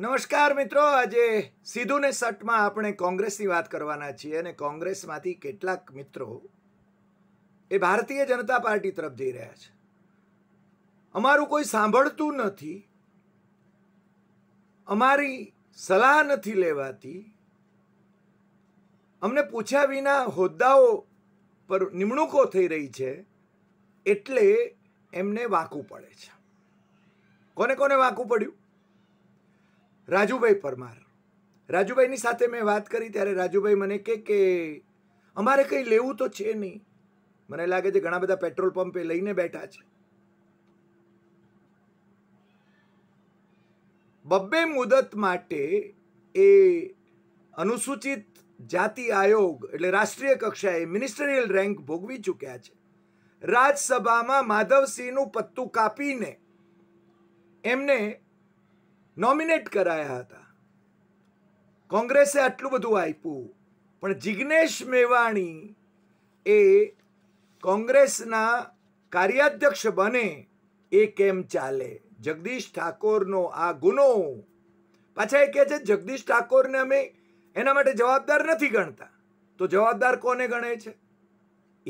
નમસ્કાર મિત્રો આજે સીધું ને સટમાં આપણે કોંગ્રેસની વાત કરવાના છીએ અને કોંગ્રેસમાંથી કેટલાક મિત્રો એ ભારતીય જનતા પાર્ટી તરફ જઈ રહ્યા છે અમારું કોઈ સાંભળતું નથી અમારી સલાહ નથી લેવાતી અમને પૂછ્યા વિના હોદ્દાઓ પર નિમણૂકો થઈ રહી છે એટલે એમને વાંકું પડે છે કોને કોને વાંકું પડ્યું રાજુભાઈ પરમાર રાજુભાઈની સાથે મેં વાત કરી ત્યારે રાજુભાઈ મને કહે કે અમારે કંઈ લેવું તો છે નહીં મને લાગે છે ઘણા બધા પેટ્રોલ પંપે લઈને બેઠા છે બબ્બે મુદત માટે એ અનુસૂચિત જાતિ આયોગ એટલે રાષ્ટ્રીય કક્ષાએ મિનિસ્ટરિયલ રેન્ક ભોગવી ચૂક્યા છે રાજસભામાં માધવસિંહનું પત્તું કાપીને એમને નોમિનેટ કરાયા હતા કોંગ્રેસે આટલું બધું આપ્યું પણ જિગ્નેશ મેવાણી એ કોંગ્રેસના કાર્યાધ્યક્ષ બને એ કેમ ચાલે જગદીશ ઠાકોરનો આ ગુનો પાછા એ કહે છે જગદીશ ઠાકોરને અમે એના માટે જવાબદાર નથી ગણતા તો જવાબદાર કોને ગણે છે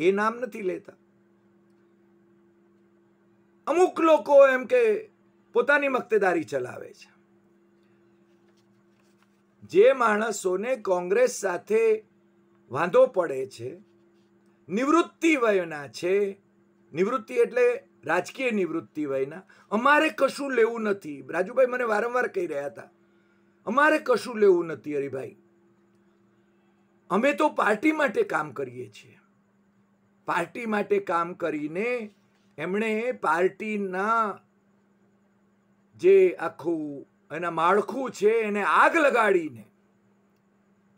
એ નામ નથી લેતા અમુક લોકો એમ કે પોતાની મક્તેદારી ચલાવે છે જે માણસોને કોંગ્રેસ સાથે વાંધો પડે છે નિવૃત્તિ વયના છે નિવૃત્તિ એટલે રાજકીય નિવૃત્તિ વયના અમારે કશું લેવું નથી રાજુભાઈ મને વારંવાર કહી રહ્યા હતા અમારે કશું લેવું નથી હરિભાઈ અમે તો પાર્ટી માટે કામ કરીએ છીએ પાર્ટી માટે કામ કરીને એમણે પાર્ટીના જે આખું એના માળખું છે એને આગ લગાડીને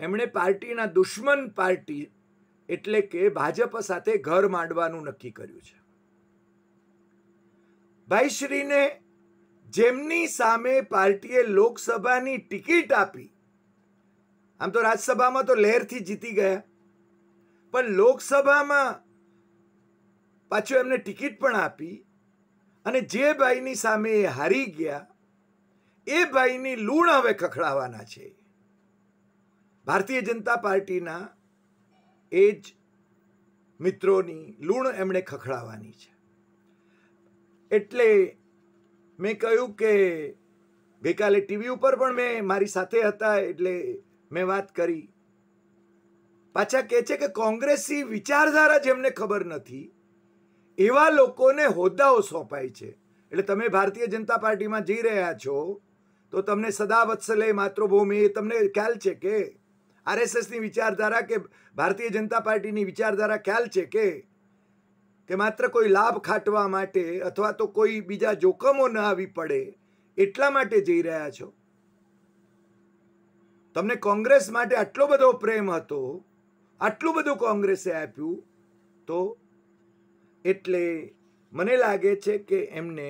એમણે પાર્ટીના દુશ્મન પાર્ટી એટલે કે ભાજપ સાથે ઘર માંડવાનું નક્કી કર્યું છે ભાઈશ્રીને જેમની સામે પાર્ટીએ લોકસભાની ટિકિટ આપી આમ તો રાજ્યસભામાં તો લહેરથી જીતી ગયા પણ લોકસભામાં પાછું એમને ટિકિટ પણ આપી અને જે ભાઈની સામે એ હારી ગયા એ ભાઈની લૂણ હવે ખખડાવાના છે ભારતીય જનતા પાર્ટીના એ જ મિત્રોની લૂણ એમણે ખખડાવવાની છે એટલે મેં કહ્યું કે ગઈકાલે ટીવી ઉપર પણ મેં મારી સાથે હતા એટલે મેં વાત કરી પાછા કહે છે કે કોંગ્રેસી વિચારધારા જેમને ખબર નથી એવા લોકોને હોદ્દાઓ સોંપાય છે એટલે તમે ભારતીય જનતા પાર્ટીમાં જઈ રહ્યા છો તો તમને સદા વત્સલે માતૃભૂમિ તમને ખ્યાલ છે કે આરએસએસની વિચારધારા કે ભારતીય જનતા પાર્ટીની વિચારધારા ખ્યાલ છે કે કે માત્ર કોઈ લાભ ખાટવા માટે અથવા તો કોઈ બીજા જોખમો ન આવી પડે એટલા માટે જઈ રહ્યા છો તમને કોંગ્રેસ માટે આટલો બધો પ્રેમ હતો આટલું બધું કોંગ્રેસે આપ્યું તો એટલે મને લાગે છે કે એમને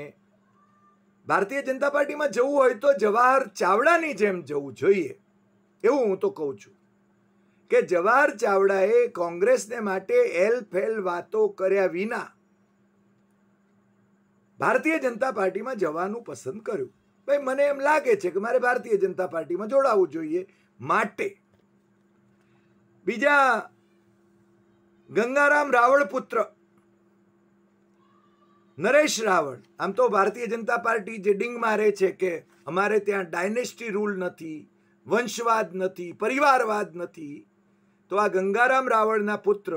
ભારતીય જનતા પાર્ટીમાં જવું હોય તો જવાહર ચાવડાની જેમ જવું જોઈએ એવું હું તો કહું છું કે જવાહર ચાવડાએ કોંગ્રેસને માટે એલ ફેલ વાતો કર્યા વિના ભારતીય જનતા પાર્ટીમાં જવાનું પસંદ કર્યું ભાઈ મને એમ લાગે છે કે મારે ભારતીય જનતા પાર્ટીમાં જોડાવું જોઈએ માટે બીજા ગંગારામ રાવળ પુત્ર નરેશ રાવળ આમ તો ભારતીય જનતા પાર્ટી જે ડિંગ મારે છે કે અમારે ત્યાં ડાયનેસ્ટી રૂલ નથી વંશવાદ નથી પરિવારવાદ નથી તો આ ગંગારામ રાવળના પુત્ર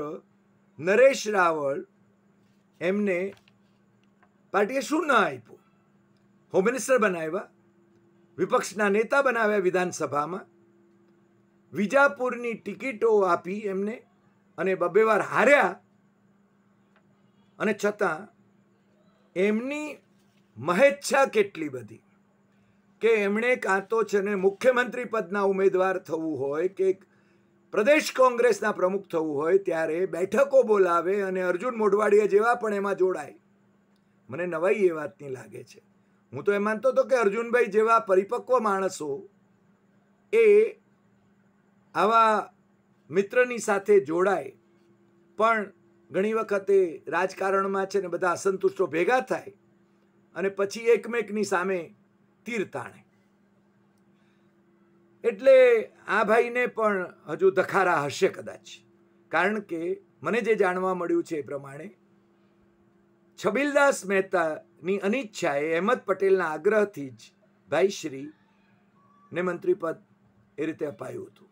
નરેશ રાવળ એમને પાર્ટીએ શું ન આપ્યું હોમ મિનિસ્ટર બનાવ્યા વિપક્ષના નેતા બનાવ્યા વિધાનસભામાં વિજાપુરની ટિકિટો આપી એમને અને બબ્બે વાર હાર્યા અને છતાં એમની મહેચ્છા કેટલી બધી કે એમણે કાં તો છે ને મુખ્યમંત્રી પદના ઉમેદવાર થવું હોય કે પ્રદેશ કોંગ્રેસના પ્રમુખ થવું હોય ત્યારે બેઠકો બોલાવે અને અર્જુન મોઢવાડિયા જેવા પણ એમાં જોડાય મને નવાઈ એ વાતની લાગે છે હું તો એ માનતો હતો કે અર્જુનભાઈ જેવા પરિપક્વ માણસો એ આવા મિત્રની સાથે જોડાય પણ ઘણી વખતે રાજકારણમાં છે ને બધા અસંતુષ્ટો ભેગા થાય અને પછી એકમેકની સામે તીર તાણે એટલે આ ભાઈને પણ હજુ ધખારા હશે કદાચ કારણ કે મને જે જાણવા મળ્યું છે એ પ્રમાણે છબીલદાસ મહેતાની અનિચ્છાએ અહેમદ પટેલના આગ્રહથી જ ભાઈશ્રી ને મંત્રીપદ એ રીતે અપાયું હતું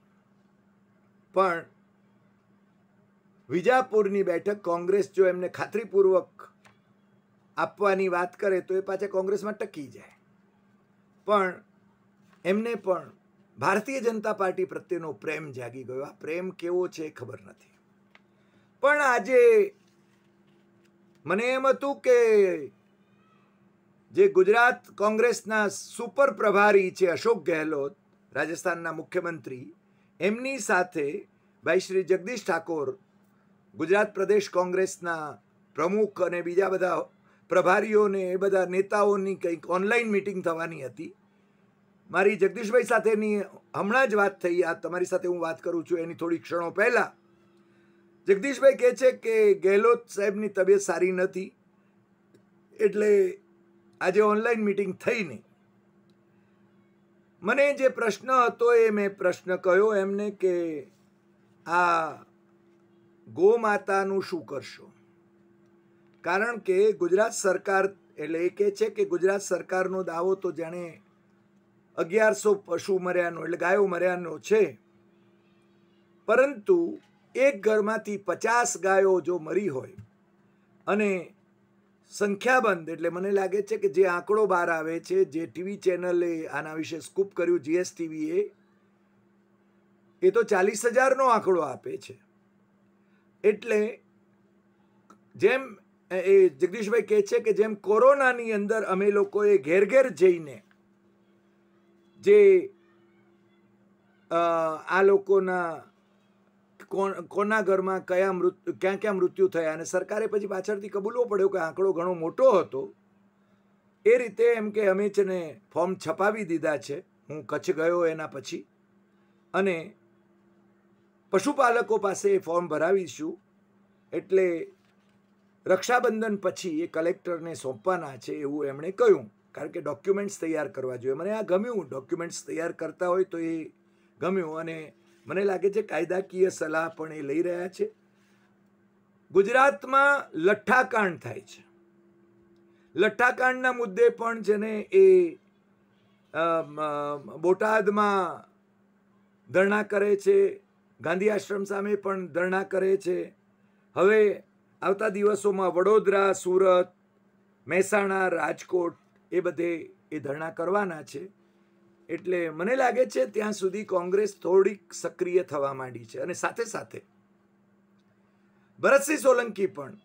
પણ વિજાપુરની બેઠક કોંગ્રેસ જો એમને ખાતરીપૂર્વક આપવાની વાત કરે તો એ પાછા કોંગ્રેસમાં ટકી જાય પણ એમને પણ ભારતીય જનતા પાર્ટી પ્રત્યેનો પ્રેમ જાગી ગયો આ પ્રેમ કેવો છે ખબર નથી પણ આજે મને એમ હતું કે જે ગુજરાત કોંગ્રેસના સુપર પ્રભારી છે અશોક ગેહલોત રાજસ્થાનના મુખ્યમંત્રી એમની સાથે ભાઈ શ્રી જગદીશ ઠાકોર ગુજરાત પ્રદેશ કોંગ્રેસના પ્રમુખ અને બીજા બધા પ્રભારીઓને એ બધા નેતાઓની કંઈક ઓનલાઈન મિટિંગ થવાની હતી મારી જગદીશભાઈ સાથેની હમણાં જ વાત થઈ આ તમારી સાથે હું વાત કરું છું એની થોડી ક્ષણો પહેલાં જગદીશભાઈ કહે છે કે ગેહલોત સાહેબની તબિયત સારી નથી એટલે આજે ઓનલાઈન મિટિંગ થઈ નહીં મને જે પ્રશ્ન હતો એ મેં પ્રશ્ન કહ્યો એમને કે આ ગોમાતાનું શું કરશો કારણ કે ગુજરાત સરકાર એટલે એ કહે છે કે ગુજરાત સરકારનો દાવો તો જાણે અગિયારસો પશુ મર્યાનો એટલે ગાયો મર્યાનો છે પરંતુ એક ઘરમાંથી પચાસ ગાયો જો મરી હોય અને સંખ્યાબંધ એટલે મને લાગે છે કે જે આંકડો બહાર આવે છે જે ટીવી ચેનલે આના વિશે સ્કૂપ કર્યું જીએસટીવીએ એ તો ચાલીસ હજારનો આંકડો આપે છે એટલે જેમ એ જગદીશભાઈ કહે છે કે જેમ કોરોનાની અંદર અમે લોકોએ ઘેર ઘેર જઈને જે આ લોકોના કોના ઘરમાં કયા મૃત્યુ ક્યાં ક્યાં મૃત્યુ થયા અને સરકારે પછી પાછળથી કબૂલવો પડ્યો કે આંકડો ઘણો મોટો હતો એ રીતે એમ કે અમે છે ને ફોર્મ છપાવી દીધા છે હું કચ્છ ગયો એના પછી અને પશુપાલકો પાસે એ ફોર્મ ભરાવીશું એટલે રક્ષાબંધન પછી એ કલેક્ટરને સોંપવાના છે એવું એમણે કહ્યું કારણ કે ડોક્યુમેન્ટ્સ તૈયાર કરવા જોઈએ મને આ ગમ્યું ડોક્યુમેન્ટ્સ તૈયાર કરતા હોય તો એ ગમ્યું અને મને લાગે છે કાયદાકીય સલાહ પણ એ લઈ રહ્યા છે ગુજરાતમાં લઠ્ઠાકાંડ થાય છે લઠ્ઠાકાંડના મુદ્દે પણ જેને એ બોટાદમાં ધરણા કરે છે ગાંધી આશ્રમ સામે પણ ધરણા કરે છે હવે આવતા દિવસોમાં વડોદરા સુરત મહેસાણા રાજકોટ એ બધે એ ધરણા કરવાના છે એટલે મને લાગે છે ત્યાં સુધી કોંગ્રેસ થોડીક સક્રિય થવા માંડી છે અને સાથે સાથે ભરતસિંહ સોલંકી પણ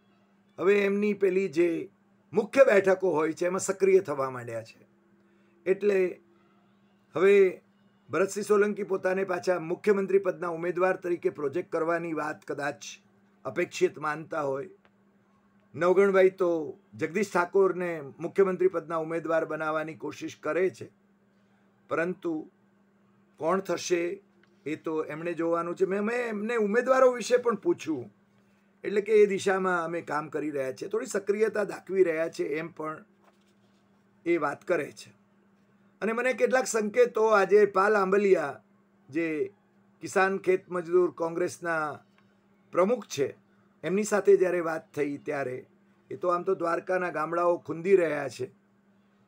હવે એમની પેલી જે મુખ્ય બેઠકો હોય છે એમાં સક્રિય થવા માંડ્યા છે એટલે હવે ભરતસિંહ સોલંકી પોતાને પાછા મુખ્યમંત્રી પદના ઉમેદવાર તરીકે પ્રોજેક્ટ કરવાની વાત કદાચ અપેક્ષિત માનતા હોય નવગણભાઈ તો જગદીશ ઠાકોરને મુખ્યમંત્રી પદના ઉમેદવાર બનાવવાની કોશિશ કરે છે પરંતુ કોણ થશે એ તો એમણે જોવાનું છે મેં મેં એમને ઉમેદવારો વિશે પણ પૂછ્યું એટલે કે એ દિશામાં અમે કામ કરી રહ્યા છીએ થોડી સક્રિયતા દાખવી રહ્યા છે એમ પણ એ વાત કરે છે અને મને કેટલાક સંકેતો આજે પાલ આંબલિયા જે કિસાન ખેત મજદૂર કોંગ્રેસના પ્રમુખ છે એમની સાથે જ્યારે વાત થઈ ત્યારે એ તો આમ તો દ્વારકાના ગામડાઓ ખૂંદી રહ્યા છે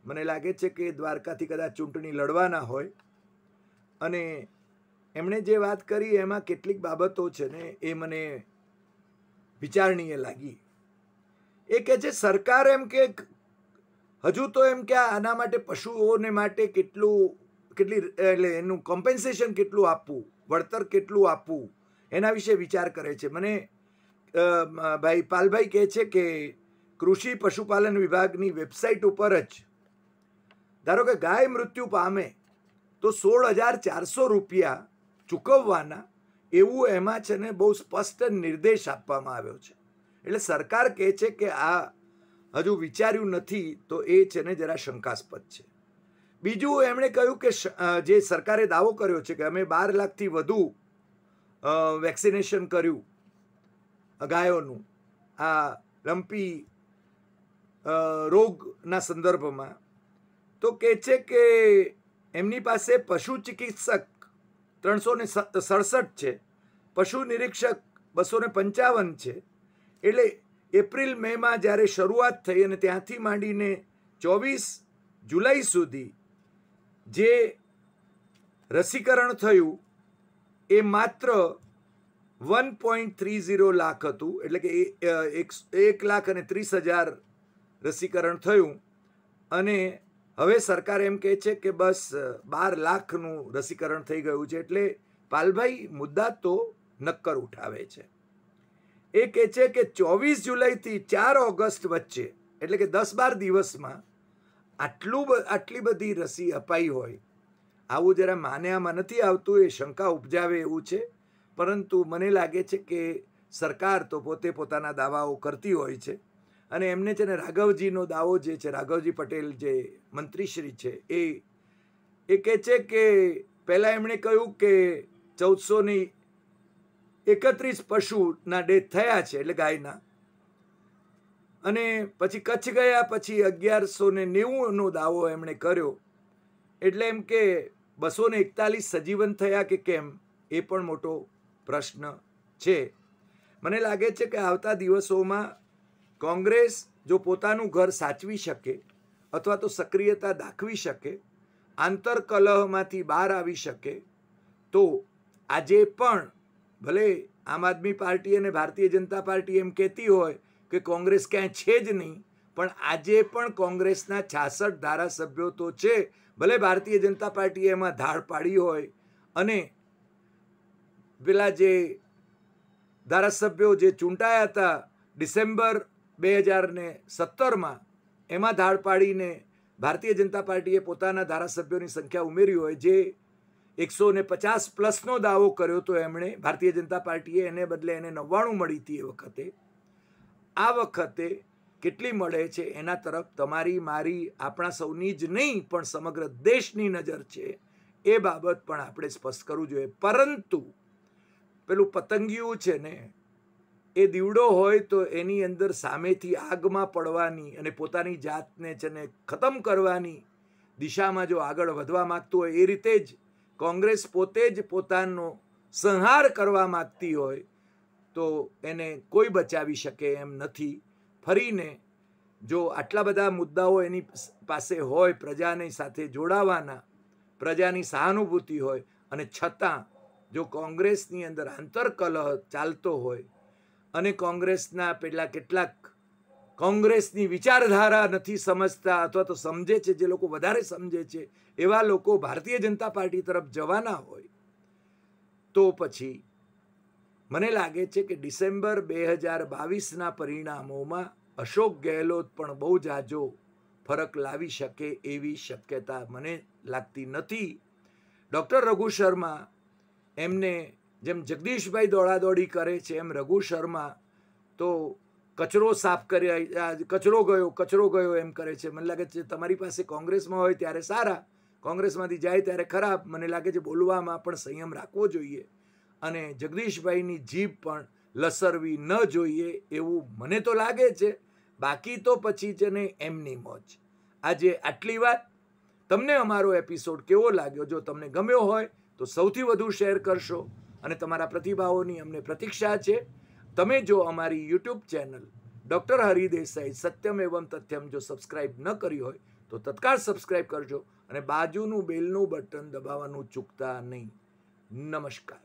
મને લાગે છે કે દ્વારકાથી કદાચ ચૂંટણી લડવાના હોય અને એમણે જે વાત કરી એમાં કેટલીક બાબતો છે ને એ મને વિચારણીય લાગી એ કહે છે સરકાર એમ કે હજુ તો એમ કે આના માટે પશુઓને માટે કેટલું કેટલી એટલે એનું કોમ્પેન્સેશન કેટલું આપવું વળતર કેટલું આપવું એના વિશે વિચાર કરે છે મને ભાઈ પાલભાઈ કહે છે કે કૃષિ પશુપાલન વિભાગની વેબસાઇટ ઉપર જ ધારો કે ગાય મૃત્યુ પામે તો સોળ હજાર ચારસો રૂપિયા ચૂકવવાના એવું એમાં છે ને બહુ સ્પષ્ટ નિર્દેશ આપવામાં આવ્યો છે એટલે સરકાર કહે છે કે આ હજુ વિચાર્યું નથી તો એ છે ને જરા શંકાસ્પદ છે બીજું એમણે કહ્યું કે જે સરકારે દાવો કર્યો છે કે અમે બાર લાખથી વધુ વેક્સિનેશન કર્યું ગાયોનું આ લંપી રોગના સંદર્ભમાં તો કહે છે કે એમની પાસે પશુ ચિકિત્સક ત્રણસો ને સડસઠ છે પશુ નિરીક્ષક બસો ને પંચાવન છે એટલે એપ્રિલ મેમાં જ્યારે શરૂઆત થઈ અને ત્યાંથી માંડીને ચોવીસ જુલાઈ સુધી જે રસીકરણ થયું એ માત્ર one point three zero lakh હતું એટલે કે એક લાખ અને ત્રીસ હજાર રસીકરણ થયું અને હવે સરકાર એમ કહે છે કે બસ બાર લાખનું રસીકરણ થઈ ગયું છે એટલે પાલભાઈ મુદ્દા તો નક્કર ઉઠાવે છે એ કહે છે કે ચોવીસ જુલાઈથી ચાર ઓગસ્ટ વચ્ચે એટલે કે દસ બાર દિવસમાં આટલું આટલી બધી રસી અપાઈ હોય આવું જરા માને આમાં નથી આવતું એ શંકા ઉપજાવે એવું છે પરંતુ મને લાગે છે કે સરકાર તો પોતે પોતાના દાવાઓ કરતી હોય છે અને એમને છે ને રાઘવજીનો દાવો જે છે રાઘવજી પટેલ જે મંત્રીશ્રી છે એ એ કહે છે કે પહેલાં એમણે કહ્યું કે ચૌદસોની એકત્રીસ પશુના ડેથ થયા છે એટલે ગાયના અને પછી કચ્છ ગયા પછી અગિયારસો ને નેવુંનો દાવો એમણે કર્યો એટલે એમ કે બસો ને એકતાલીસ સજીવન થયા કે કેમ એ પણ મોટો પ્રશ્ન છે મને લાગે છે કે આવતા દિવસોમાં કોંગ્રેસ જો પોતાનું ઘર સાચવી શકે અથવા તો સક્રિયતા દાખવી શકે આંતરકલહમાંથી બહાર આવી શકે તો આજે પણ ભલે આમ આદમી પાર્ટી અને ભારતીય જનતા પાર્ટી એમ કહેતી હોય કે કોંગ્રેસ ક્યાંય છે જ નહીં પણ આજે પણ કોંગ્રેસના છાસઠ ધારાસભ્યો તો છે ભલે ભારતીય જનતા પાર્ટીએ એમાં ધાડ પાડી હોય અને પેલા જે ધારાસભ્યો જે ચૂંટાયા હતા ડિસેમ્બર બે હજાર ને સત્તરમાં એમાં ધાડ પાડીને ભારતીય જનતા પાર્ટીએ પોતાના ધારાસભ્યોની સંખ્યા ઉમેરી હોય જે એકસો ને પચાસ પ્લસનો દાવો કર્યો હતો એમણે ભારતીય જનતા પાર્ટીએ એને બદલે એને નવ્વાણું મળી હતી એ વખતે આ વખતે કેટલી મળે છે એના તરફ તમારી મારી આપણા સૌની જ નહીં પણ સમગ્ર દેશની નજર છે એ બાબત પણ આપણે સ્પષ્ટ કરવું જોઈએ પરંતુ પેલું પતંગિયું છે ને એ દીવડો હોય તો એની અંદર સામેથી આગમાં પડવાની અને પોતાની જાતને છે ને ખતમ કરવાની દિશામાં જો આગળ વધવા માગતું હોય એ રીતે જ કોંગ્રેસ પોતે જ પોતાનો સંહાર કરવા માગતી હોય તો એને કોઈ બચાવી શકે એમ નથી ફરીને જો આટલા બધા મુદ્દાઓ એની પાસે હોય પ્રજાની સાથે જોડાવાના પ્રજાની સહાનુભૂતિ હોય અને છતાં જો કોંગ્રેસની અંદર આંતરકલહ ચાલતો હોય અને કોંગ્રેસના પેલા કેટલાક કોંગ્રેસની વિચારધારા નથી સમજતા અથવા તો સમજે છે જે લોકો વધારે સમજે છે એવા લોકો ભારતીય જનતા પાર્ટી તરફ જવાના હોય તો પછી મને લાગે છે કે ડિસેમ્બર બે હજાર બાવીસના પરિણામોમાં અશોક ગેહલોત પણ બહુ જાજો ફરક લાવી શકે એવી શક્યતા મને લાગતી નથી ડૉક્ટર રઘુ શર્મા એમને જેમ જગદીશભાઈ દોડાદોડી કરે છે એમ રઘુ શર્મા તો કચરો સાફ કરી કચરો ગયો કચરો ગયો એમ કરે છે મને લાગે છે તમારી પાસે કોંગ્રેસમાં હોય ત્યારે સારા કોંગ્રેસમાંથી જાય ત્યારે ખરાબ મને લાગે છે બોલવામાં પણ સંયમ રાખવો જોઈએ અને જગદીશભાઈની જીભ પણ લસરવી ન જોઈએ એવું મને તો લાગે છે બાકી તો પછી છે ને એમની મોજ આજે આટલી વાત તમને અમારો એપિસોડ કેવો લાગ્યો જો તમને ગમ્યો હોય તો સૌથી વધુ શેર કરશો અને તમારા પ્રતિભાવોની અમને પ્રતીક્ષા છે તમે જો અમારી યુટ્યુબ ચેનલ ડૉક્ટર હરિદેસાઈ સત્યમ એવમ તથ્યમ જો સબસ્ક્રાઇબ ન કરી હોય તો તત્કાળ સબસ્ક્રાઇબ કરજો અને બાજુનું બેલનું બટન દબાવવાનું ચૂકતા નહીં નમસ્કાર